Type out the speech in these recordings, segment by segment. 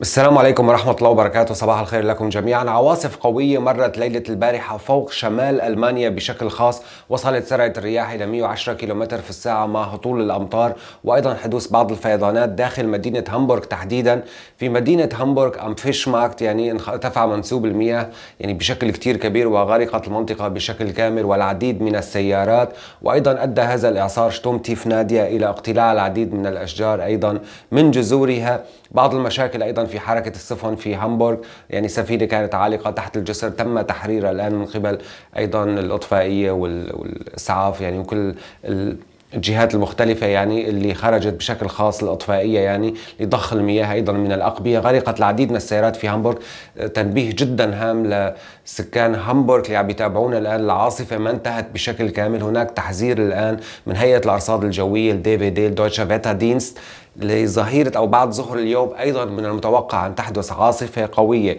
السلام عليكم ورحمة الله وبركاته صباح الخير لكم جميعا عواصف قوية مرت ليلة البارحة فوق شمال ألمانيا بشكل خاص وصلت سرعة الرياح إلى 110 كم في الساعة مع هطول الأمطار وأيضا حدوث بعض الفيضانات داخل مدينة هامبورغ تحديدا في مدينة هامبورغ أم فيشماكت يعني ارتفع منسوب المياه يعني بشكل كتير كبير وغرقت المنطقة بشكل كامل والعديد من السيارات وأيضا أدى هذا الإعصار شتوم تيف نادية إلى اقتلاع العديد من الأشجار أيضا من جذورها بعض المشاكل أيضا في حركة السفن في هامبورغ يعني سفينة كانت عالقة تحت الجسر تم تحريرها الآن من قبل أيضا الأطفائية والإسعاف يعني وكل الجهات المختلفة يعني اللي خرجت بشكل خاص الأطفائية يعني لضخ المياه أيضا من الأقبية غرقت العديد من السيارات في هامبورغ تنبيه جدا هام لسكان هامبورغ اللي عم يتابعونا الآن العاصفة ما انتهت بشكل كامل هناك تحذير الآن من هيئة الأرصاد الجوية الدي في دي دوتشا فيتا دينست لظهيرة أو بعد ظهر اليوم أيضا من المتوقع أن تحدث عاصفة قوية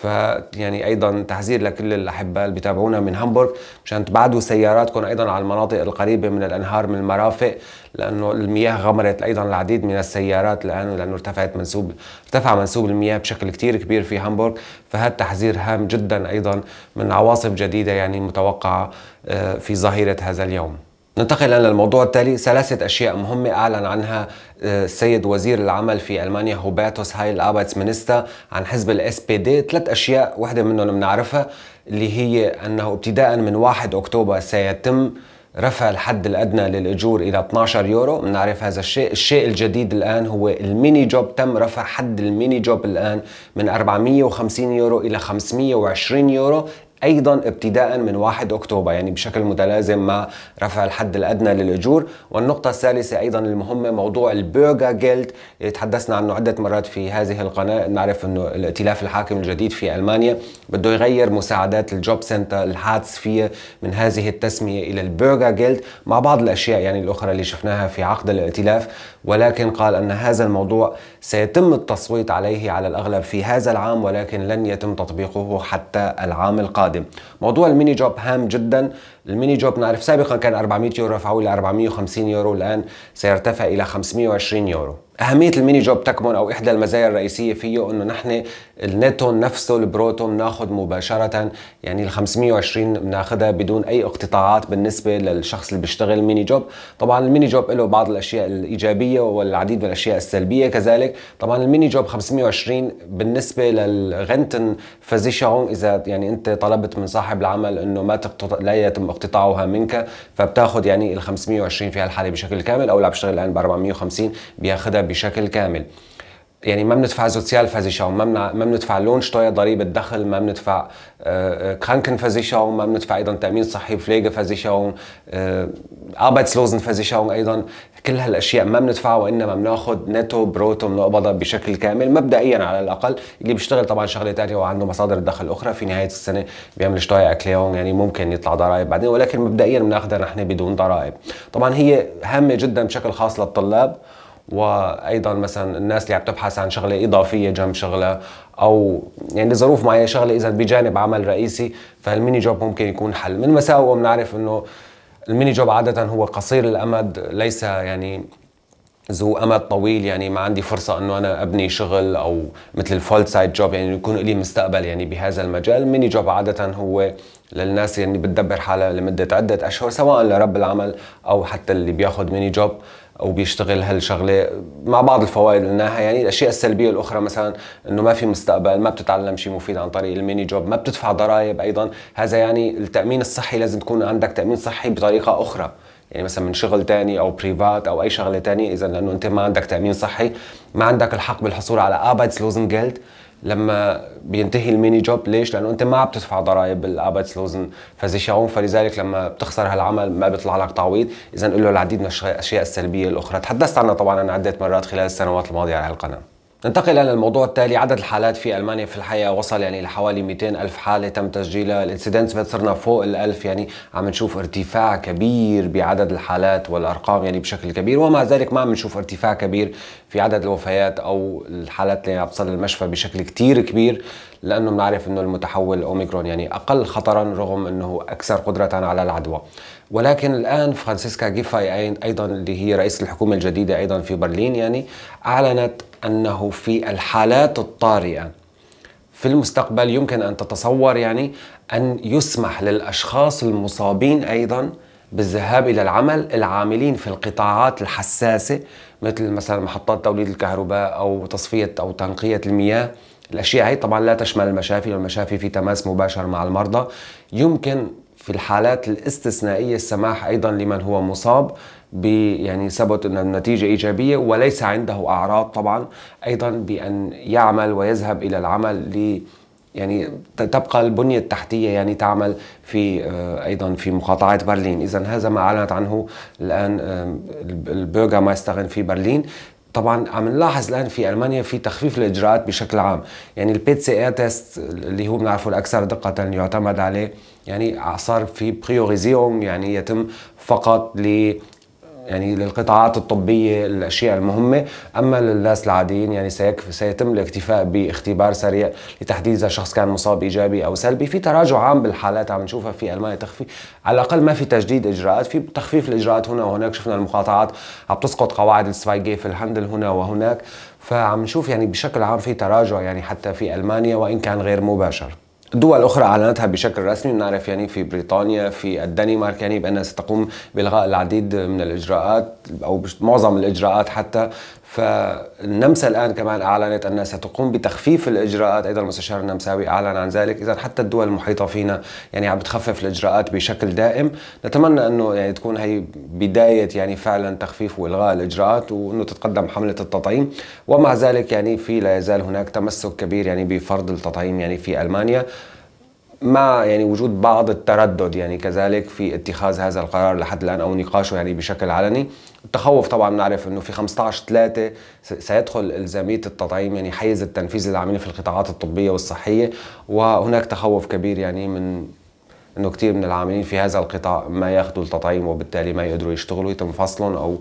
فيعني ايضا تحذير لكل الاحباء اللي بيتابعونا من هامبورغ مشان تبعدوا سياراتكم ايضا على المناطق القريبه من الانهار من المرافق لانه المياه غمرت ايضا العديد من السيارات الان لانه ارتفعت منسوب ارتفع منسوب المياه بشكل كثير كبير في هامبورغ فهذا تحذير هام جدا ايضا من عواصف جديده يعني متوقعه آه، في ظهيره هذا اليوم ننتقل الان للموضوع التالي ثلاثه اشياء مهمه اعلن عنها آه، السيد وزير العمل في المانيا هوباتوس هاي الابايتس اربايتسمينستا عن حزب الاس بي دي ثلاث اشياء واحده منهم بنعرفها اللي هي انه ابتداء من 1 اكتوبر سيتم رفع الحد الادنى للاجور الى 12 يورو بنعرف هذا الشيء الشيء الجديد الان هو الميني جوب تم رفع حد الميني جوب الان من 450 يورو الى 520 يورو ايضا ابتداء من 1 اكتوبر يعني بشكل متلازم مع رفع الحد الادنى للاجور والنقطه الثالثه ايضا المهمه موضوع البرجر جيلد اللي تحدثنا عنه عده مرات في هذه القناه نعرف انه الائتلاف الحاكم الجديد في المانيا بده يغير مساعدات الجوب سنتر فيه من هذه التسميه الى البرجر جيلد مع بعض الاشياء يعني الاخرى اللي شفناها في عقد الائتلاف ولكن قال ان هذا الموضوع سيتم التصويت عليه على الاغلب في هذا العام ولكن لن يتم تطبيقه حتى العام القادم القادم موضوع الميني جوب هام جدا الميني جوب نعرف سابقا كان 400 يورو رفعوه الى 450 يورو الان سيرتفع الى 520 يورو اهميه الميني جوب تكمن او احدى المزايا الرئيسيه فيه انه نحن النيتون نفسه البروتون بناخذ مباشره يعني ال 520 بناخذها بدون اي اقتطاعات بالنسبه للشخص اللي بيشتغل ميني جوب طبعا الميني جوب له بعض الاشياء الايجابيه والعديد من الاشياء السلبيه كذلك طبعا الميني جوب 520 بالنسبه للغنتن فازيشون اذا يعني انت طلبت من صاحب العمل انه ما تقتط... لا يتم اقتطاعها منك فبتاخذ يعني ال 520 في هالحاله بشكل كامل او اللي عم الان ب 450 بياخذها بشكل كامل يعني ما بندفع فازيشاون ما ما بندفع شتويا ضريبه دخل ما بندفع آه، آه، فازيشاون ما بندفع ايضا تامين صحي فليجفازيشون آه، فازيشاون ايضا كل هالاشياء ما بندفعها وانما بناخذ نتو بروتو بنقبضها بشكل كامل مبدئيا على الاقل اللي بيشتغل طبعا شغله ثانيه وعنده مصادر دخل اخرى في نهايه السنه بيعمل شتويا اكليون يعني ممكن يطلع ضرائب بعدين ولكن مبدئيا بناخذها نحن بدون ضرائب طبعا هي هامه جدا بشكل خاص للطلاب وايضا مثلا الناس اللي عم تبحث عن شغله اضافيه جنب شغله او يعني لظروف معينه شغله اذا بجانب عمل رئيسي فالميني جوب ممكن يكون حل من مساوئه بنعرف انه الميني جوب عاده هو قصير الامد ليس يعني ذو امد طويل يعني ما عندي فرصه انه انا ابني شغل او مثل الفول سايد جوب يعني يكون لي مستقبل يعني بهذا المجال الميني جوب عاده هو للناس يعني بتدبر حالها لمده عده اشهر سواء لرب العمل او حتى اللي بياخذ ميني جوب او بيشتغل هالشغله مع بعض الفوائد لناها يعني الاشياء السلبيه الاخرى مثلا انه ما في مستقبل ما بتتعلم شيء مفيد عن طريق الميني جوب ما بتدفع ضرائب ايضا هذا يعني التامين الصحي لازم تكون عندك تامين صحي بطريقه اخرى يعني مثلا من شغل تاني او بريفات او اي شغله تانية اذا لانه انت ما عندك تامين صحي ما عندك الحق بالحصول على ابايتسلوزنجيلد لما بينتهي الميني جوب ليش؟ لانه انت ما عم تدفع ضرائب الاربيتسلوزن فزيشاون فلذلك لما بتخسر هالعمل ما بيطلع لك تعويض، اذا له العديد من الاشياء السلبيه الاخرى، تحدثت عنها طبعا انا عده مرات خلال السنوات الماضيه على هالقناه. ننتقل إلى الموضوع التالي عدد الحالات في ألمانيا في الحقيقة وصل يعني لحوالي 200 ألف حالة تم تسجيلها الانسيدنس صرنا فوق الألف يعني عم نشوف ارتفاع كبير بعدد الحالات والأرقام يعني بشكل كبير ومع ذلك ما عم نشوف ارتفاع كبير في عدد الوفيات أو الحالات اللي عم تصل المشفى بشكل كتير كبير لانه بنعرف انه المتحول اوميكرون يعني اقل خطرا رغم انه اكثر قدره على العدوى ولكن الان فرانسيسكا جيفاي ايضا اللي هي رئيسه الحكومه الجديده ايضا في برلين يعني اعلنت انه في الحالات الطارئه في المستقبل يمكن ان تتصور يعني ان يسمح للاشخاص المصابين ايضا بالذهاب الى العمل العاملين في القطاعات الحساسه مثل مثلا محطات توليد الكهرباء او تصفيه او تنقيه المياه الأشياء هي طبعا لا تشمل المشافي والمشافي في تماس مباشر مع المرضى يمكن في الحالات الاستثنائية السماح أيضا لمن هو مصاب يعني ثبت أن النتيجة إيجابية وليس عنده أعراض طبعا أيضا بأن يعمل ويذهب إلى العمل ل يعني تبقى البنية التحتية يعني تعمل في آه، أيضا في مقاطعة برلين إذا هذا ما أعلنت عنه الآن يستغن في برلين طبعا عم نلاحظ الان في المانيا في تخفيف الاجراءات بشكل عام يعني البي سي اي تيست اللي هو بنعرفه الاكثر دقه يعتمد عليه يعني صار في بريوريزيوم يعني يتم فقط يعني للقطاعات الطبية الأشياء المهمة أما للناس العاديين يعني سيتم الاكتفاء باختبار سريع لتحديد إذا شخص كان مصاب إيجابي أو سلبي في تراجع عام بالحالات عم نشوفها في ألمانيا تخفيف على الأقل ما في تجديد إجراءات في تخفيف الإجراءات هنا وهناك شفنا المقاطعات عم تسقط قواعد السفايجي في الهندل هنا وهناك فعم نشوف يعني بشكل عام في تراجع يعني حتى في ألمانيا وإن كان غير مباشر دول أخرى أعلنتها بشكل رسمي نعرف يعني في بريطانيا في الدنمارك يعني بأنها ستقوم بإلغاء العديد من الإجراءات أو معظم الإجراءات حتى فالنمسا الان كمان اعلنت انها ستقوم بتخفيف الاجراءات ايضا المستشار النمساوي اعلن عن ذلك اذا حتى الدول المحيطه فينا يعني عم بتخفف الاجراءات بشكل دائم نتمنى انه يعني تكون هي بدايه يعني فعلا تخفيف والغاء الاجراءات وانه تتقدم حمله التطعيم ومع ذلك يعني في لا يزال هناك تمسك كبير يعني بفرض التطعيم يعني في المانيا مع يعني وجود بعض التردد يعني كذلك في اتخاذ هذا القرار لحد الان او نقاشه يعني بشكل علني، التخوف طبعا نعرف انه في 15 3 سيدخل الزاميه التطعيم يعني حيز التنفيذ للعاملين في القطاعات الطبيه والصحيه وهناك تخوف كبير يعني من انه كثير من العاملين في هذا القطاع ما ياخذوا التطعيم وبالتالي ما يقدروا يشتغلوا يتم فصلهم او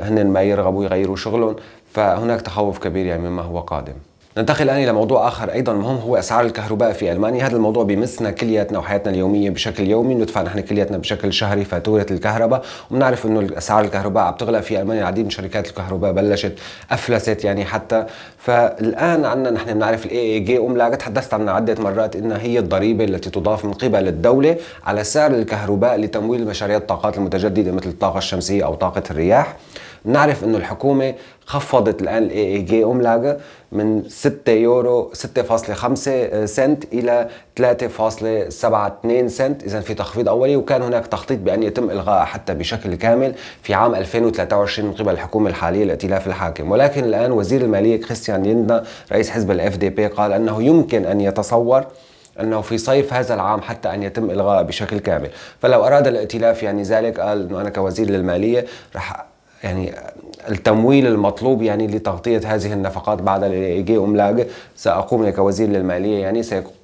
هن ما يرغبوا يغيروا شغلهم فهناك تخوف كبير يعني مما هو قادم ننتقل الآن إلى موضوع آخر أيضا مهم هو أسعار الكهرباء في ألمانيا هذا الموضوع بيمسنا كلياتنا وحياتنا اليومية بشكل يومي ندفع نحن كلياتنا بشكل شهري فاتورة الكهرباء وبنعرف أنه أسعار الكهرباء عم تغلى في ألمانيا العديد من شركات الكهرباء بلشت أفلست يعني حتى فالآن عندنا نحن بنعرف الاي اي جي أملاك تحدثت عنها عدة مرات أنها هي الضريبة التي تضاف من قبل الدولة على سعر الكهرباء لتمويل مشاريع الطاقات المتجددة مثل الطاقة الشمسية أو طاقة الرياح بنعرف انه الحكومه خفضت الان الاي اي جي اوملاغ من 6 يورو 6.5 سنت الى 3.72 سنت اذا في تخفيض اولي وكان هناك تخطيط بان يتم الغاء حتى بشكل كامل في عام 2023 من قبل الحكومه الحاليه الائتلاف الحاكم ولكن الان وزير الماليه كريستيان ليندا رئيس حزب الاف دي بي قال انه يمكن ان يتصور انه في صيف هذا العام حتى ان يتم الغاء بشكل كامل، فلو اراد الائتلاف يعني ذلك قال انه انا كوزير للماليه رح يعني التمويل المطلوب يعني لتغطية هذه النفقات بعد الإيجي أملاج سأقوم كوزير للمالية يعني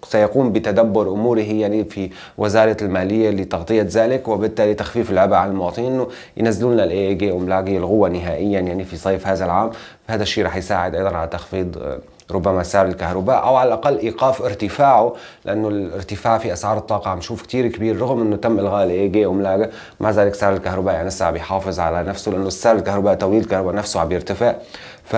سيقوم بتدبر أموره يعني في وزارة المالية لتغطية ذلك وبالتالي تخفيف العبء على المواطنين إنه ينزلون لنا الإيجي أملاج يلغوه نهائيا يعني في صيف هذا العام فهذا الشيء رح يساعد أيضا على تخفيض ربما سعر الكهرباء او على الاقل ايقاف ارتفاعه لانه الارتفاع في اسعار الطاقه عم نشوف كثير كبير رغم انه تم الغاء الاي جي وملاقى مع ذلك سعر الكهرباء يعني لسه عم يحافظ على نفسه لانه سعر الكهرباء توليد الكهرباء نفسه عم يرتفع ف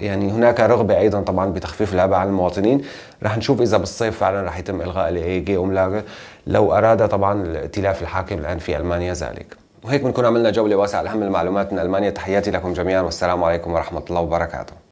يعني هناك رغبه ايضا طبعا بتخفيف العبء على المواطنين رح نشوف اذا بالصيف فعلا رح يتم الغاء الاي جي وملاقى لو اراد طبعا الائتلاف الحاكم الان في المانيا ذلك وهيك بنكون عملنا جوله واسعه على اهم المعلومات من المانيا تحياتي لكم جميعا والسلام عليكم ورحمه الله وبركاته